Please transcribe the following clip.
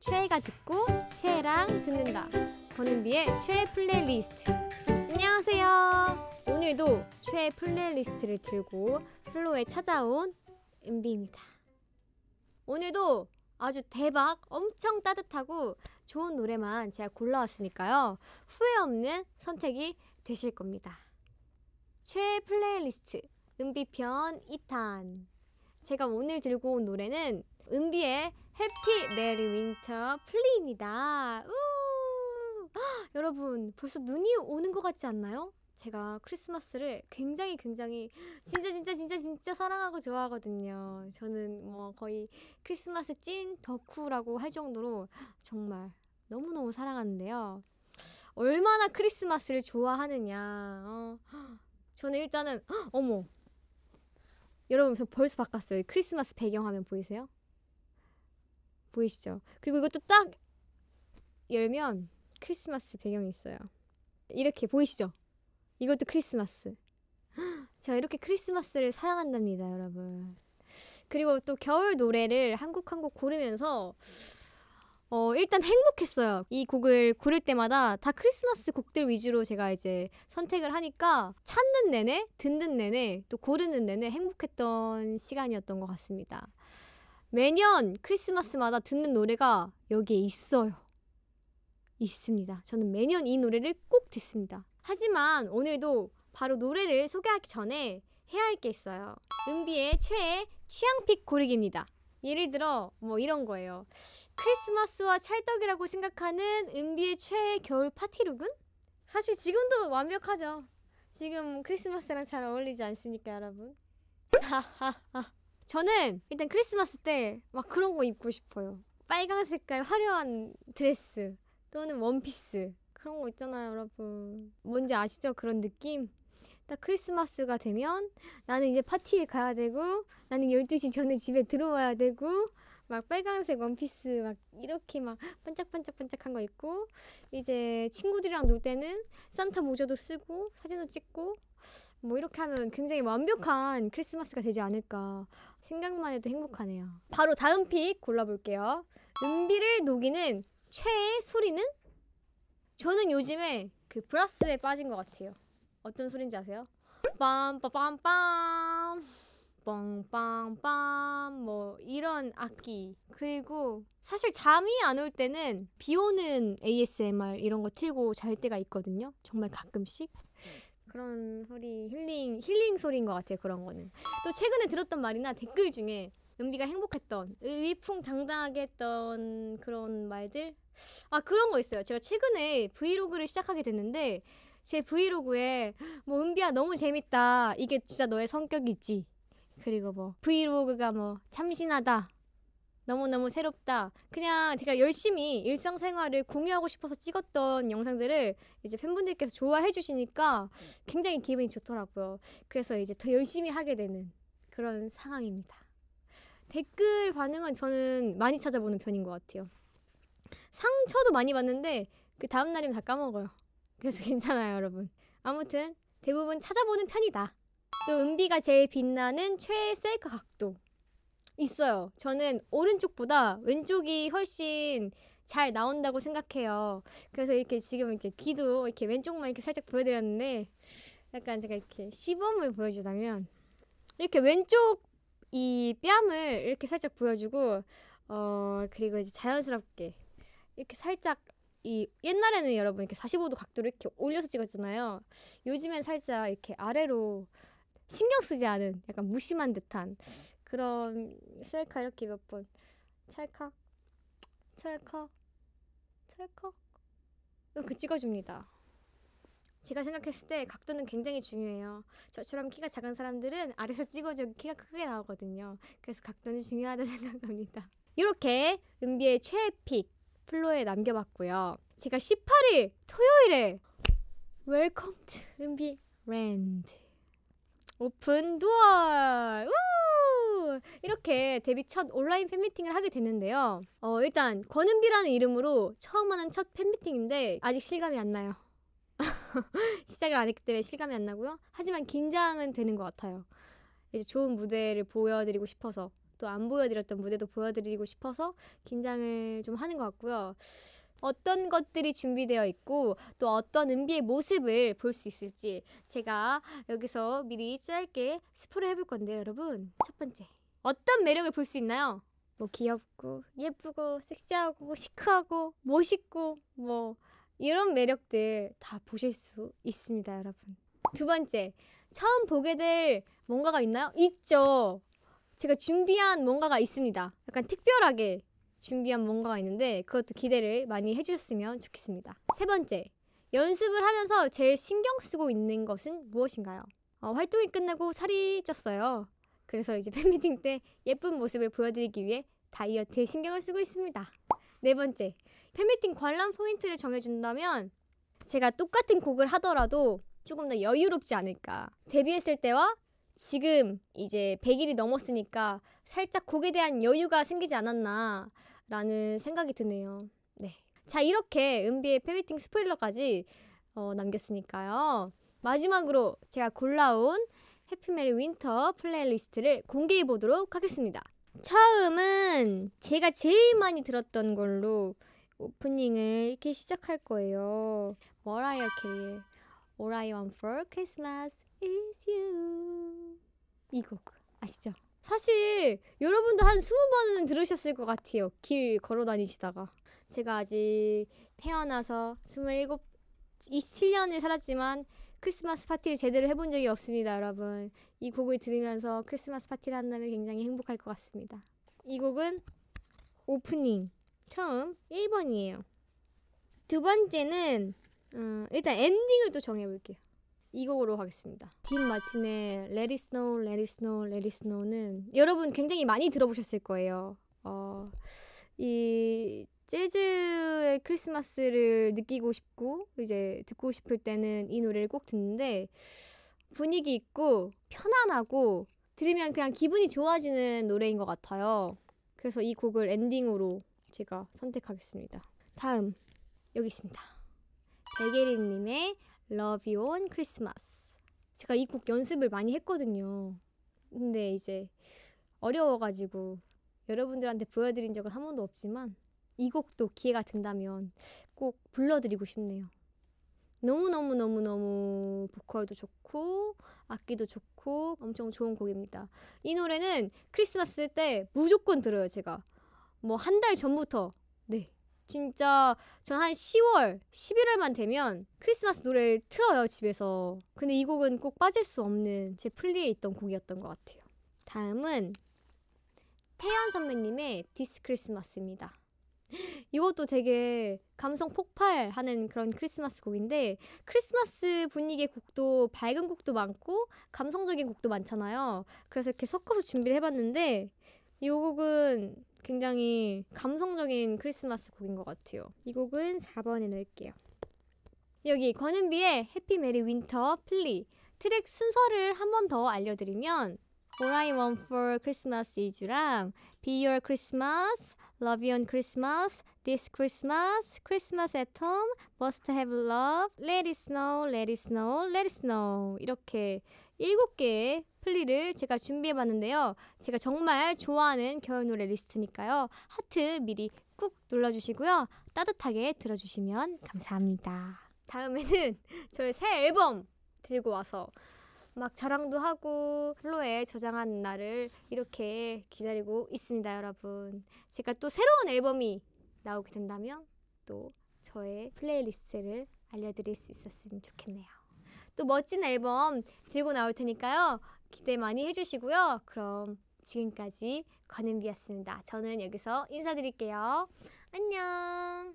최애가 듣고 최애랑 듣는다 권은비의 최애 플레이리스트 안녕하세요 오늘도 최애 플레이리스트를 들고 플로에 찾아온 은비입니다 오늘도 아주 대박 엄청 따뜻하고 좋은 노래만 제가 골라왔으니까요 후회 없는 선택이 되실 겁니다 최애 플레이리스트 은비편 2탄. 제가 오늘 들고 온 노래는 은비의 해피 메리 윈터 플리입니다. 우! 여러분, 벌써 눈이 오는 것 같지 않나요? 제가 크리스마스를 굉장히 굉장히 진짜 진짜 진짜 진짜 사랑하고 좋아하거든요. 저는 뭐 거의 크리스마스 찐 덕후라고 할 정도로 정말 너무너무 사랑하는데요. 얼마나 크리스마스를 좋아하느냐. 어. 저는 일단은 어머 여러분 저 벌써 바꿨어요. 크리스마스 배경화면 보이세요? 보이시죠? 그리고 이것도 딱 열면 크리스마스 배경이 있어요. 이렇게 보이시죠? 이것도 크리스마스. 제가 이렇게 크리스마스를 사랑한답니다, 여러분. 그리고 또 겨울 노래를 한 곡 한 곡 고르면서 어, 일단 행복했어요. 이 곡을 고를 때마다 다 크리스마스 곡들 위주로 제가 이제 선택을 하니까 찾는 내내, 듣는 내내, 또 고르는 내내 행복했던 시간이었던 것 같습니다. 매년 크리스마스마다 듣는 노래가 여기에 있어요. 있습니다. 저는 매년 이 노래를 꼭 듣습니다. 하지만 오늘도 바로 노래를 소개하기 전에 해야 할 게 있어요. 은비의 최애 취향픽 고르기입니다. 예를 들어 뭐 이런 거예요. 크리스마스와 찰떡이라고 생각하는 은비의 최애 겨울 파티룩은? 사실 지금도 완벽하죠. 지금 크리스마스랑 잘 어울리지 않습니까, 여러분? 저는 일단 크리스마스 때 막 그런 거 입고 싶어요. 빨강 색깔 화려한 드레스 또는 원피스 그런 거 있잖아요, 여러분. 뭔지 아시죠? 그런 느낌? 딱 크리스마스가 되면 나는 이제 파티에 가야 되고 나는 12시 전에 집에 들어와야 되고 막 빨간색 원피스 막 이렇게 막 반짝반짝반짝한 거 입고 이제 친구들이랑 놀 때는 산타 모자도 쓰고 사진도 찍고 뭐 이렇게 하면 굉장히 완벽한 크리스마스가 되지 않을까 생각만 해도 행복하네요. 바로 다음 픽 골라볼게요. 은비를 녹이는 최애 소리는? 저는 요즘에 그 브라스에 빠진 것 같아요. 어떤 소린지 아세요? 빰빠빰빰 뻥빵빵 뭐 이런 악기 그리고 사실 잠이 안 올 때는 비 오는 ASMR 이런 거 틀고 잘 때가 있거든요 정말 가끔씩 그런 소리 힐링 힐링 소리인 것 같아요 그런 거는 또 최근에 들었던 말이나 댓글 중에 은비가 행복했던 의풍당당하게 했던 그런 말들 아 그런 거 있어요 제가 최근에 브이로그를 시작하게 됐는데 제 브이로그에 뭐 은비야 너무 재밌다. 이게 진짜 너의 성격이지. 그리고 뭐 브이로그가 뭐 참신하다. 너무너무 새롭다. 그냥 제가 열심히 일상생활을 공유하고 싶어서 찍었던 영상들을 이제 팬분들께서 좋아해 주시니까 굉장히 기분이 좋더라고요. 그래서 이제 더 열심히 하게 되는 그런 상황입니다. 댓글 반응은 저는 많이 찾아보는 편인 것 같아요. 상처도 많이 받는데 그 다음날이면 다 까먹어요. 그래서 괜찮아요, 여러분. 아무튼 대부분 찾아보는 편이다. 또 은비가 제일 빛나는 최애 셀카 각도 있어요. 저는 오른쪽보다 왼쪽이 훨씬 잘 나온다고 생각해요. 그래서 이렇게 지금 이렇게 귀도 이렇게 왼쪽만 이렇게 살짝 보여드렸는데 약간 제가 이렇게 시범을 보여주자면 이렇게 왼쪽 이 뺨을 이렇게 살짝 보여주고 어 그리고 이제 자연스럽게 이렇게 살짝 이 옛날에는 여러분 이렇게 45도 각도를 이렇게 올려서 찍었잖아요. 요즘엔 살짝 이렇게 아래로 신경 쓰지 않은 약간 무심한 듯한 그런 셀카 이렇게 몇번 찰칵 찰칵 찰칵 이렇게 찍어줍니다. 제가 생각했을 때 각도는 굉장히 중요해요. 저처럼 키가 작은 사람들은 아래서 찍어주도 키가 크게 나오거든요. 그래서 각도는 중요하다 생각합니다. 이렇게 은비의 최애 픽 플로에 남겨봤고요. 제가 18일 토요일에 웰컴 투 은비 랜드 오픈 두얼 우! 이렇게 데뷔 첫 온라인 팬미팅을 하게 됐는데요. 어, 일단 권은비라는 이름으로 처음 하는 첫 팬미팅인데 아직 실감이 안 나요. 시작을 안 했기 때문에 실감이 안 나고요. 하지만 긴장은 되는 것 같아요. 이제 좋은 무대를 보여드리고 싶어서 또안 보여드렸던 무대도 보여드리고 싶어서 긴장을 좀 하는 것 같고요. 어떤 것들이 준비되어 있고 또 어떤 은비의 모습을 볼 수 있을지 제가 여기서 미리 짧게 스포를 해볼 건데요, 여러분. 첫 번째. 어떤 매력을 볼 수 있나요? 뭐 귀엽고 예쁘고 섹시하고 시크하고 멋있고 뭐 이런 매력들 다 보실 수 있습니다, 여러분. 두 번째. 처음 보게 될 뭔가가 있나요? 있죠. 제가 준비한 뭔가가 있습니다. 약간 특별하게 준비한 뭔가가 있는데 그것도 기대를 많이 해주셨으면 좋겠습니다. 세 번째, 연습을 하면서 제일 신경 쓰고 있는 것은 무엇인가요? 어, 활동이 끝나고 살이 쪘어요. 그래서 이제 팬미팅 때 예쁜 모습을 보여드리기 위해 다이어트에 신경을 쓰고 있습니다. 네 번째, 팬미팅 관람 포인트를 정해준다면 제가 똑같은 곡을 하더라도 조금 더 여유롭지 않을까. 데뷔했을 때와 지금 이제 100일이 넘었으니까 살짝 곡에 대한 여유가 생기지 않았나라는 생각이 드네요. 네. 자, 이렇게 은비의 페미팅 스포일러까지 어, 남겼으니까요. 마지막으로 제가 골라온 해피메리 윈터 플레이리스트를 공개해 보도록 하겠습니다. 처음은 제가 제일 많이 들었던 걸로 오프닝을 이렇게 시작할 거예요. 머라이어 캐리의 All I Want for Christmas is You. 이곡 아시죠? 사실 여러분도 한 스무 번은 들으셨을 것 같아요. 길 걸어 다니시다가 제가 아직 태어나서 스물일곱, 27년을 살았지만 크리스마스 파티를 제대로 해본 적이 없습니다, 여러분. 이 곡을 들으면서 크리스마스 파티를 한다면 굉장히 행복할 것 같습니다. 이 곡은 오프닝 처음 1번이에요. 두 번째는 어, 일단 엔딩을 또 정해볼게요. 이 곡으로 가겠습니다. 딘 마틴의 Let It Snow, Let It Snow, Let It Snow는 여러분 굉장히 많이 들어보셨을 거예요. 어, 이 재즈의 크리스마스를 느끼고 싶고 이제 듣고 싶을 때는 이 노래를 꼭 듣는데 분위기 있고 편안하고 들으면 그냥 기분이 좋아지는 노래인 것 같아요. 그래서 이 곡을 엔딩으로 제가 선택하겠습니다. 다음 여기 있습니다. 베게리님의 Love You on Christmas. 제가 이 곡 연습을 많이 했거든요. 근데 이제 어려워가지고 여러분들한테 보여드린 적은 한 번도 없지만 이 곡도 기회가 된다면 꼭 불러드리고 싶네요. 너무너무너무너무 보컬도 좋고 악기도 좋고 엄청 좋은 곡입니다. 이 노래는 크리스마스 때 무조건 들어요, 제가. 뭐 한 달 전부터 네. 진짜 전 한 10월, 11월만 되면 크리스마스 노래를 틀어요, 집에서. 근데 이 곡은 꼭 빠질 수 없는 제 플리에 있던 곡이었던 것 같아요. 다음은 태연 선배님의 디스 크리스마스입니다. 이것도 되게 감성 폭발하는 그런 크리스마스 곡인데 크리스마스 분위기의 곡도 밝은 곡도 많고 감성적인 곡도 많잖아요. 그래서 이렇게 섞어서 준비를 해봤는데 이 곡은 굉장히 감성적인 크리스마스 곡인 것 같아요. 이 곡은 4번에 넣을게요. 여기 권은비의 해피 메리 윈터 플리 트랙 순서를 한 번 더 알려드리면 All I Want For Christmas Is랑 Be Your Christmas, Love You On Christmas, This Christmas, Christmas at Home, Must Have Love, Let It Snow, Let It Snow, Let It Snow 이렇게 7개의 플리를 제가 준비해봤는데요. 제가 정말 좋아하는 겨울 노래 리스트니까요. 하트 미리 꾹 눌러주시고요. 따뜻하게 들어주시면 감사합니다. 다음에는 저의 새 앨범 들고 와서 막 자랑도 하고 플로에 저장한 날을 이렇게 기다리고 있습니다, 여러분. 제가 또 새로운 앨범이 나오게 된다면 또 저의 플레이리스트를 알려드릴 수 있었으면 좋겠네요. 또 멋진 앨범 들고 나올 테니까요. 기대 많이 해주시고요. 그럼 지금까지 권은비였습니다. 저는 여기서 인사드릴게요. 안녕!